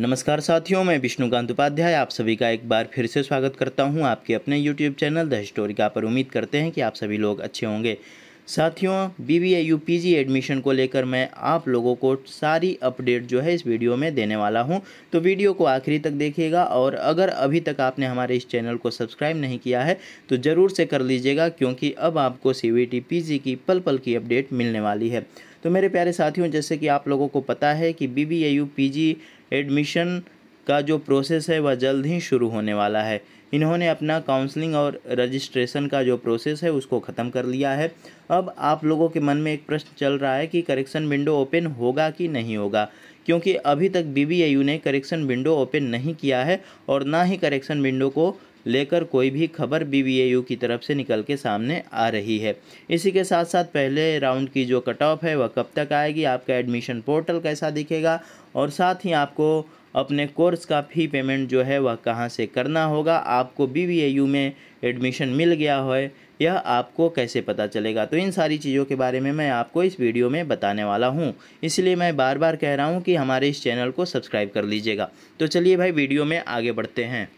नमस्कार साथियों मैं विष्णुकांत उपाध्याय आप सभी का एक बार फिर से स्वागत करता हूं आपके अपने यूट्यूब चैनल द हिस्टोरिका पर उम्मीद करते हैं कि आप सभी लोग अच्छे होंगे साथियों B B U P G admission को लेकर मैं आप लोगों को सारी अपडेट जो है इस वीडियो में देने वाला हूं तो वीडियो को आखिरी तक देखिएगा और अगर अभी तक आपने हमारे इस चैनल को सब्सक्राइब नहीं किया है तो ज़रूर से कर लीजिएगा क्योंकि अब आपको C V T P G की पल पल की अपडेट मिलने वाली है तो मेरे प्यारे साथियों जैसे कि आप लोगों को पता है कि B B U P G admission का जो प्रोसेस है वह जल्द ही शुरू होने वाला है इन्होंने अपना काउंसलिंग और रजिस्ट्रेशन का जो प्रोसेस है उसको ख़त्म कर लिया है अब आप लोगों के मन में एक प्रश्न चल रहा है कि करेक्शन विंडो ओपन होगा कि नहीं होगा क्योंकि अभी तक बी ने करेक्शन विंडो ओपन नहीं किया है और ना ही करेक्शन विंडो को लेकर कोई भी खबर बीबीएयू की तरफ से निकल के सामने आ रही है इसी के साथ साथ पहले राउंड की जो कट ऑफ है वह कब तक आएगी आपका एडमिशन पोर्टल कैसा दिखेगा और साथ ही आपको अपने कोर्स का फ़ी पेमेंट जो है वह कहाँ से करना होगा आपको बी में एडमिशन मिल गया है यह आपको कैसे पता चलेगा तो इन सारी चीज़ों के बारे में मैं आपको इस वीडियो में बताने वाला हूँ इसलिए मैं बार बार कह रहा हूँ कि हमारे इस चैनल को सब्सक्राइब कर लीजिएगा तो चलिए भाई वीडियो में आगे बढ़ते हैं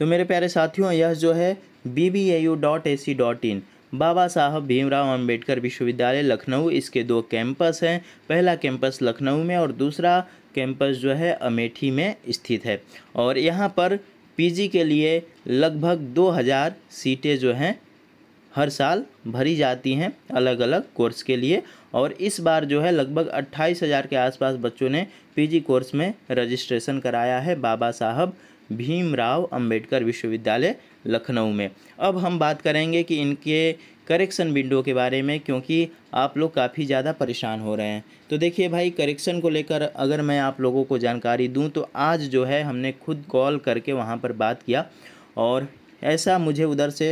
तो मेरे प्यारे साथियों यह जो है B B A U dot A C dot in Baba Saheb Bhimrao Ambedkar विश्वविद्यालय लखनऊ इसके दो कैंपस हैं पहला कैंपस लखनऊ में और दूसरा कैंपस जो है अमेठी में स्थित है और यहाँ पर पीजी के लिए लगभग 2000 सीटें जो हैं हर साल भरी जाती हैं अलग अलग कोर्स के लिए और इस बार जो है लगभग अट्ठाईस हज़ार के आसपास बच्चों ने पीजी कोर्स में रजिस्ट्रेशन कराया है बाबा साहब भीमराव अंबेडकर विश्वविद्यालय लखनऊ में अब हम बात करेंगे कि इनके करेक्शन विंडो के बारे में क्योंकि आप लोग काफ़ी ज़्यादा परेशान हो रहे हैं तो देखिए भाई करेक्शन को लेकर अगर मैं आप लोगों को जानकारी दूं तो आज जो है हमने खुद कॉल करके वहां पर बात किया और ऐसा मुझे उधर से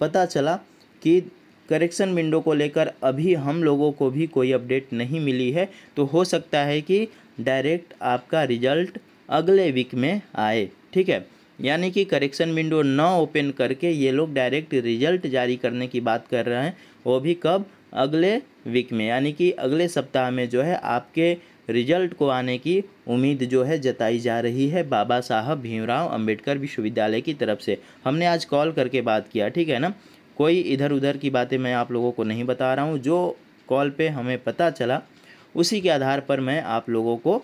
पता चला कि करेक्शन विंडो को लेकर अभी हम लोगों को भी कोई अपडेट नहीं मिली है तो हो सकता है कि डायरेक्ट आपका रिजल्ट अगले वीक में आए ठीक है यानी कि करेक्शन विंडो न ओपन करके ये लोग डायरेक्ट रिजल्ट जारी करने की बात कर रहे हैं वो भी कब अगले वीक में यानी कि अगले सप्ताह में जो है आपके रिजल्ट को आने की उम्मीद जो है जताई जा रही है बाबा साहब भीमराव अंबेडकर विश्वविद्यालय की तरफ से हमने आज कॉल करके बात किया ठीक है ना कोई इधर उधर की बातें मैं आप लोगों को नहीं बता रहा हूँ जो कॉल पे हमें पता चला उसी के आधार पर मैं आप लोगों को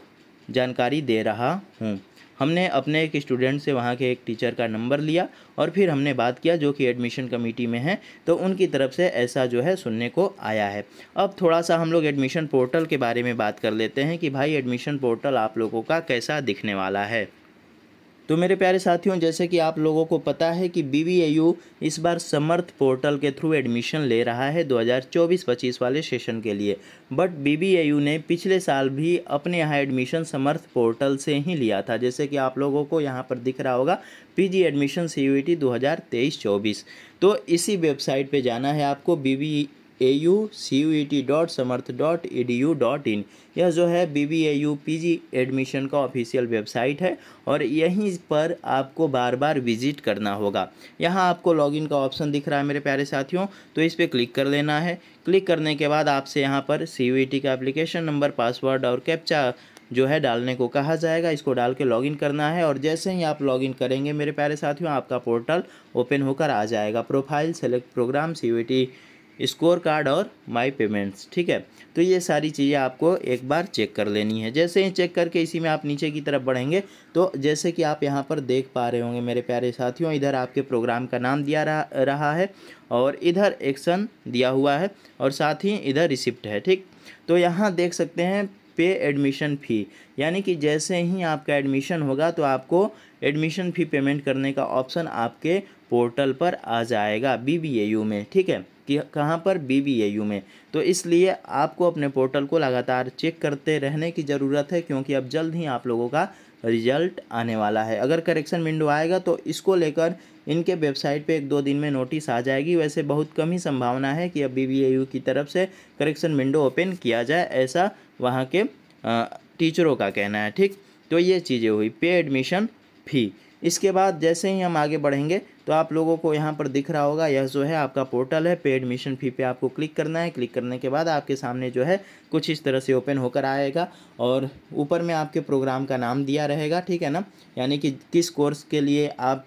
जानकारी दे रहा हूँ हमने अपने एक स्टूडेंट से वहाँ के एक टीचर का नंबर लिया और फिर हमने बात किया जो कि एडमिशन कमेटी में है तो उनकी तरफ से ऐसा जो है सुनने को आया है अब थोड़ा सा हम लोग एडमिशन पोर्टल के बारे में बात कर लेते हैं कि भाई एडमिशन पोर्टल आप लोगों का कैसा दिखने वाला है तो मेरे प्यारे साथियों जैसे कि आप लोगों को पता है कि बी इस बार समर्थ पोर्टल के थ्रू एडमिशन ले रहा है 2024-25 वाले सेशन के लिए बट बी ने पिछले साल भी अपने यहाँ एडमिशन समर्थ पोर्टल से ही लिया था जैसे कि आप लोगों को यहाँ पर दिख रहा होगा पीजी एडमिशन सी यू 2023-24 तो इसी वेबसाइट पर जाना है आपको B A U C U E T dot Samarth dot E D U dot in यह जो है B B A U P G admission का ऑफिशियल वेबसाइट है और यहीं पर आपको बार बार विजिट करना होगा यहाँ आपको लॉगिन का ऑप्शन दिख रहा है मेरे प्यारे साथियों तो इस पर क्लिक कर लेना है क्लिक करने के बाद आपसे यहाँ पर सी यू ई टी का एप्लीकेशन नंबर पासवर्ड और कैप्चा जो है डालने को कहा जाएगा इसको डाल के लॉगिन करना है और जैसे ही आप लॉगिन करेंगे मेरे प्यारे साथियों आपका पोर्टल ओपन होकर आ जाएगा profile select program C score card और माय पेमेंट्स ठीक है तो ये सारी चीज़ें आपको एक बार चेक कर लेनी है जैसे ही चेक करके इसी में आप नीचे की तरफ बढ़ेंगे तो जैसे कि आप यहाँ पर देख पा रहे होंगे मेरे प्यारे साथियों इधर आपके प्रोग्राम का नाम दिया रहा, रहा है और इधर एक्शन दिया हुआ है और साथ ही इधर रिसिप्ट है ठीक तो यहाँ देख सकते हैं पे एडमिशन फ़ी यानी कि जैसे ही आपका एडमिशन होगा तो आपको एडमिशन फ़ी पेमेंट करने का ऑप्शन आपके पोर्टल पर आ जाएगा बी बी में ठीक है कि कहाँ पर बी बी में तो इसलिए आपको अपने पोर्टल को लगातार चेक करते रहने की ज़रूरत है क्योंकि अब जल्द ही आप लोगों का रिजल्ट आने वाला है अगर करेक्शन विंडो आएगा तो इसको लेकर इनके वेबसाइट पे एक दो दिन में नोटिस आ जाएगी वैसे बहुत कम ही संभावना है कि अब बी की तरफ से करेक्शन विंडो ओपन किया जाए ऐसा वहाँ के टीचरों का कहना है ठीक तो ये चीज़ें हुई पे एडमिशन फ़ी इसके बाद जैसे ही हम आगे बढ़ेंगे तो आप लोगों को यहाँ पर दिख रहा होगा यह जो है आपका पोर्टल है पे एडमिशन फ़ी पे आपको क्लिक करना है क्लिक करने के बाद आपके सामने जो है कुछ इस तरह से ओपन होकर आएगा और ऊपर में आपके प्रोग्राम का नाम दिया रहेगा ठीक है ना यानी कि किस कोर्स के लिए आप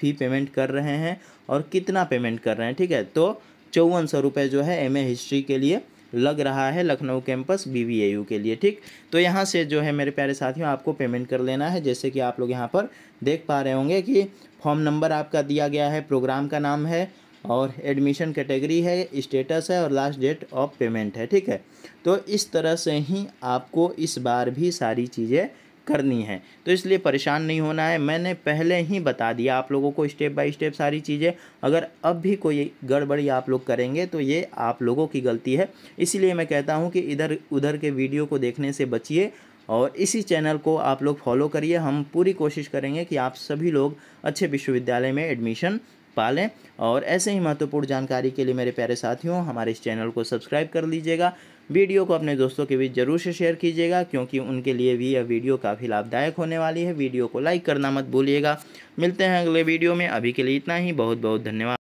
फ़ी पेमेंट कर रहे हैं और कितना पेमेंट कर रहे हैं ठीक है तो चौवन सौ रुपये जो है एम हिस्ट्री के लिए लग रहा है लखनऊ कैंपस बी के लिए ठीक तो यहाँ से जो है मेरे प्यारे साथियों आपको पेमेंट कर लेना है जैसे कि आप लोग यहाँ पर देख पा रहे होंगे कि फॉर्म नंबर आपका दिया गया है प्रोग्राम का नाम है और एडमिशन कैटेगरी है स्टेटस है और लास्ट डेट ऑफ पेमेंट है ठीक है तो इस तरह से ही आपको इस बार भी सारी चीज़ें करनी है तो इसलिए परेशान नहीं होना है मैंने पहले ही बता दिया आप लोगों को स्टेप बाय स्टेप सारी चीज़ें अगर अब भी कोई गड़बड़ी आप लोग करेंगे तो ये आप लोगों की गलती है इसीलिए मैं कहता हूँ कि इधर उधर के वीडियो को देखने से बचिए और इसी चैनल को आप लोग फॉलो करिए हम पूरी कोशिश करेंगे कि आप सभी लोग अच्छे विश्वविद्यालय में एडमिशन पा लें और ऐसे ही महत्वपूर्ण जानकारी के लिए मेरे प्यारे साथियों हमारे इस चैनल को सब्सक्राइब कर लीजिएगा वीडियो को अपने दोस्तों के बीच जरूर से शेयर कीजिएगा क्योंकि उनके लिए भी यह वीडियो काफ़ी लाभदायक होने वाली है वीडियो को लाइक करना मत भूलिएगा मिलते हैं अगले वीडियो में अभी के लिए इतना ही बहुत बहुत धन्यवाद